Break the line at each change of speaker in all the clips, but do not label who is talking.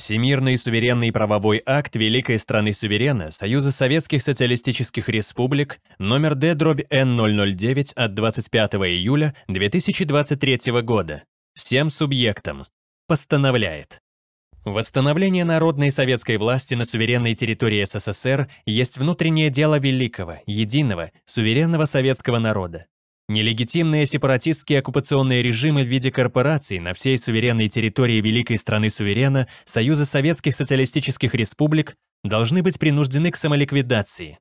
Всемирный суверенный правовой акт Великой страны суверена Союза Советских Социалистических Республик номер Д дробь Н009 от 25 июля 2023 года всем субъектам постановляет. Восстановление народной советской власти на суверенной территории СССР есть внутреннее дело великого, единого, суверенного советского народа, Нелегитимные сепаратистские оккупационные режимы в виде корпораций на всей суверенной территории великой страны суверена Союза Советских Социалистических Республик должны быть принуждены к самоликвидации.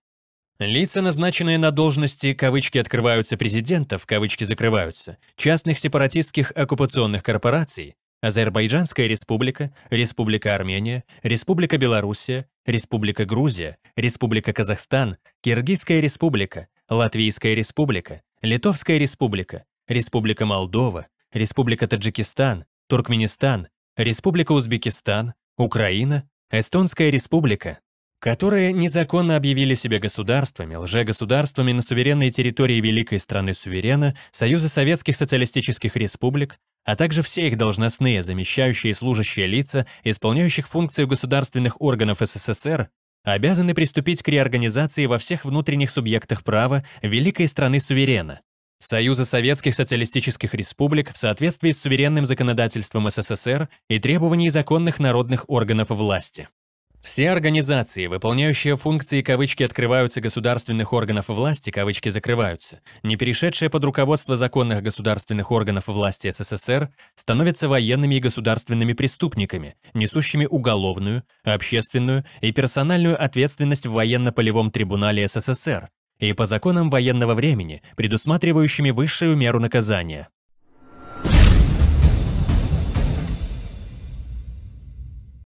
Лица, назначенные на должности, кавычки открываются президентов, кавычки закрываются, частных сепаратистских оккупационных корпораций, Азербайджанская республика, Республика Армения, Республика Белоруссия, Республика Грузия, Республика Казахстан, Киргизская республика, Латвийская республика, Литовская республика, Республика Молдова, Республика Таджикистан, Туркменистан, Республика Узбекистан, Украина, Эстонская республика, которые незаконно объявили себя государствами, лжегосударствами на суверенной территории великой страны суверена, Союза Советских Социалистических Республик, а также все их должностные, замещающие и служащие лица, исполняющих функцию государственных органов СССР, обязаны приступить к реорганизации во всех внутренних субъектах права великой страны-суверена, Союза Советских Социалистических Республик в соответствии с суверенным законодательством СССР и требований законных народных органов власти. Все организации, выполняющие функции кавычки открываются государственных органов власти, кавычки закрываются, не перешедшие под руководство законных государственных органов власти СССР, становятся военными и государственными преступниками, несущими уголовную, общественную и персональную ответственность в военно-полевом трибунале СССР и по законам военного времени, предусматривающими высшую меру наказания.